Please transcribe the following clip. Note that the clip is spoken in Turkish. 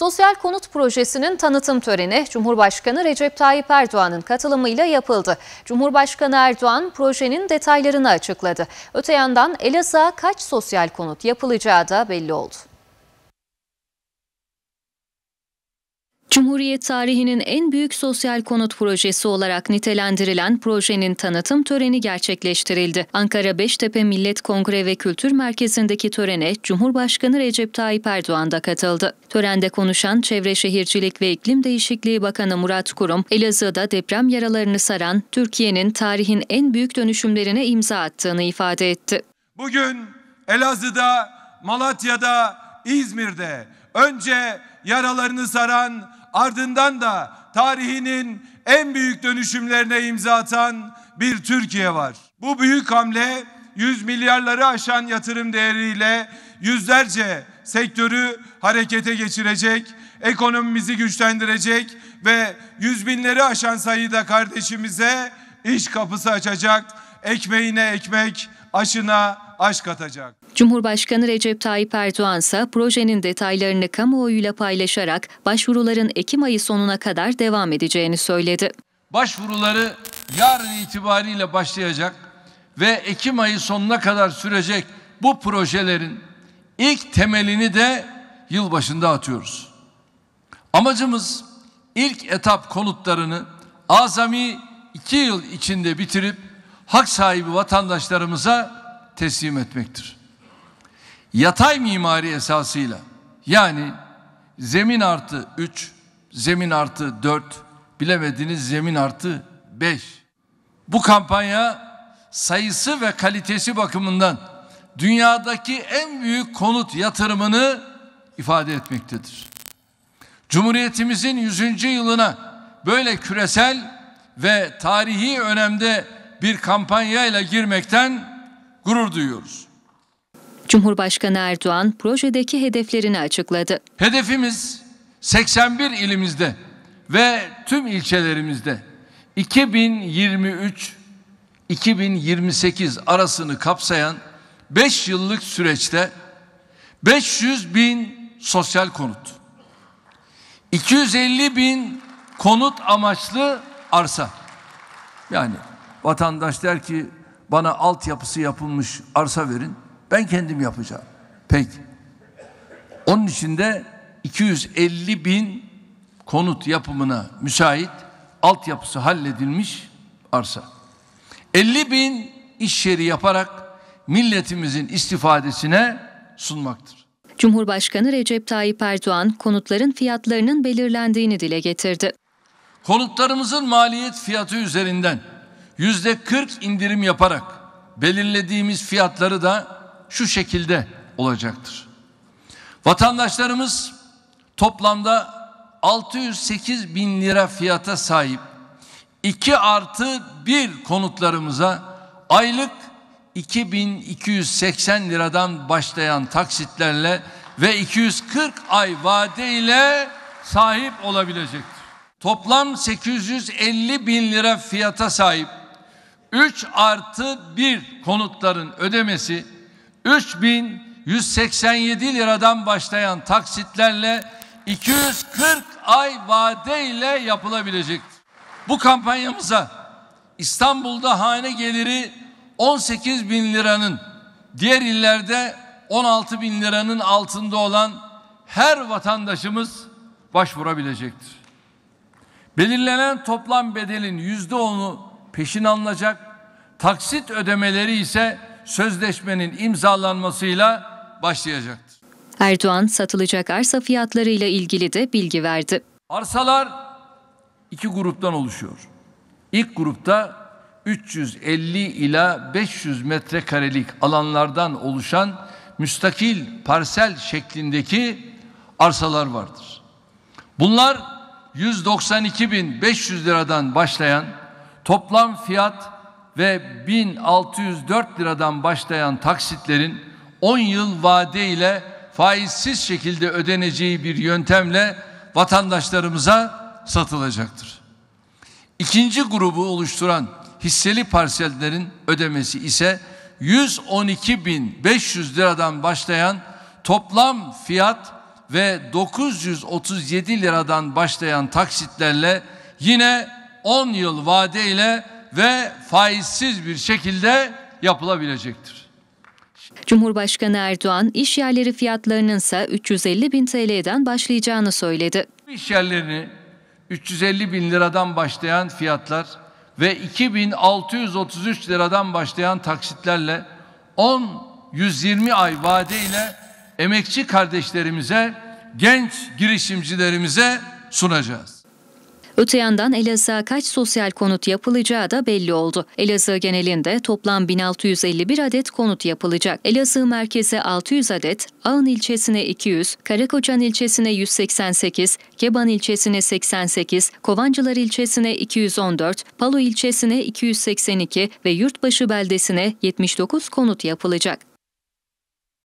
Sosyal konut projesinin tanıtım töreni Cumhurbaşkanı Recep Tayyip Erdoğan'ın katılımıyla yapıldı. Cumhurbaşkanı Erdoğan projenin detaylarını açıkladı. Öte yandan Elazığ'a kaç sosyal konut yapılacağı da belli oldu. Cumhuriyet tarihinin en büyük sosyal konut projesi olarak nitelendirilen projenin tanıtım töreni gerçekleştirildi. Ankara Beştepe Millet Kongre ve Kültür Merkezi'ndeki törene Cumhurbaşkanı Recep Tayyip Erdoğan da katıldı. Törende konuşan Çevre Şehircilik ve İklim Değişikliği Bakanı Murat Kurum, Elazığ'da deprem yaralarını saran Türkiye'nin tarihin en büyük dönüşümlerine imza attığını ifade etti. Bugün Elazığ'da, Malatya'da, İzmir'de önce yaralarını saran ardından da tarihinin en büyük dönüşümlerine imza atan bir Türkiye var. Bu büyük hamle 100 milyarları aşan yatırım değeriyle yüzlerce sektörü harekete geçirecek, ekonomimizi güçlendirecek ve yüz binleri aşan sayıda kardeşimize iş kapısı açacak, ekmeğine ekmek, aşına aşk katacak. Cumhurbaşkanı Recep Tayyip Erdoğan ise projenin detaylarını kamuoyuyla paylaşarak başvuruların Ekim ayı sonuna kadar devam edeceğini söyledi. Başvuruları yarın itibariyle başlayacak ve Ekim ayı sonuna kadar sürecek bu projelerin ilk temelini de yılbaşında atıyoruz. Amacımız ilk etap konutlarını azami iki yıl içinde bitirip hak sahibi vatandaşlarımıza teslim etmektir. Yatay mimari esasıyla yani zemin artı 3, zemin artı 4, bilemediniz zemin artı 5. Bu kampanya sayısı ve kalitesi bakımından dünyadaki en büyük konut yatırımını ifade etmektedir. Cumhuriyetimizin 100. yılına böyle küresel ve tarihi önemde bir kampanyayla girmekten gurur duyuyoruz. Cumhurbaşkanı Erdoğan projedeki hedeflerini açıkladı. Hedefimiz 81 ilimizde ve tüm ilçelerimizde 2023 2028 arasını kapsayan 5 yıllık süreçte 500 bin sosyal konut, 250 bin konut amaçlı arsa. Yani vatandaş der ki bana altyapısı yapılmış arsa verin. Ben kendim yapacağım. Peki. Onun için de 250 bin konut yapımına müsait altyapısı halledilmiş arsa. 50 bin iş yeri yaparak milletimizin istifadesine sunmaktır. Cumhurbaşkanı Recep Tayyip Erdoğan konutların fiyatlarının belirlendiğini dile getirdi. Konutlarımızın maliyet fiyatı üzerinden yüzde 40 indirim yaparak belirlediğimiz fiyatları da şu şekilde olacaktır. Vatandaşlarımız toplamda 608 bin lira fiyata sahip 2 artı 1 konutlarımıza aylık 2280 liradan başlayan taksitlerle ve 240 ay vade ile sahip olabilecektir. Toplam 850 bin lira fiyata sahip 3 artı 1 konutların ödemesi 3187 liradan başlayan taksitlerle 240 ay vadeyle yapılabilecek. Bu kampanyamıza İstanbul'da hane geliri 18 bin liranın diğer illerde 16 bin liranın altında olan her vatandaşımız başvurabilecektir. Belirlenen toplam bedelin yüzde onu peşin alınacak. Taksit ödemeleri ise sözleşmenin imzalanmasıyla başlayacaktır. Erdoğan satılacak arsa fiyatlarıyla ilgili de bilgi verdi. Arsalar iki gruptan oluşuyor. İlk grupta 350 ila 500 metrekarelik alanlardan oluşan müstakil parsel şeklindeki arsalar vardır. Bunlar 192.500 liradan başlayan toplam fiyat ve 1604 liradan başlayan taksitlerin 10 yıl vade ile faizsiz şekilde ödeneceği bir yöntemle vatandaşlarımıza satılacaktır. İkinci grubu oluşturan hisseli parsellerin ödemesi ise 112.500 liradan başlayan toplam fiyat ve 937 liradan başlayan taksitlerle yine 10 yıl vadeyle ve faizsiz bir şekilde yapılabilecektir. Cumhurbaşkanı Erdoğan iş yerleri fiyatlarının ise 350 bin TL'den başlayacağını söyledi. İş yerlerini 350 bin liradan başlayan fiyatlar ve 2633 liradan başlayan taksitlerle 10 120 ay vadeyle emekçi kardeşlerimize, genç girişimcilerimize sunacağız. Öte yandan Elazığ'a kaç sosyal konut yapılacağı da belli oldu. Elazığ genelinde toplam 1651 adet konut yapılacak. Elazığ merkeze 600 adet, Ağın ilçesine 200, Karakoçan ilçesine 188, Keban ilçesine 88, Kovancılar ilçesine 214, Palo ilçesine 282 ve Yurtbaşı beldesine 79 konut yapılacak.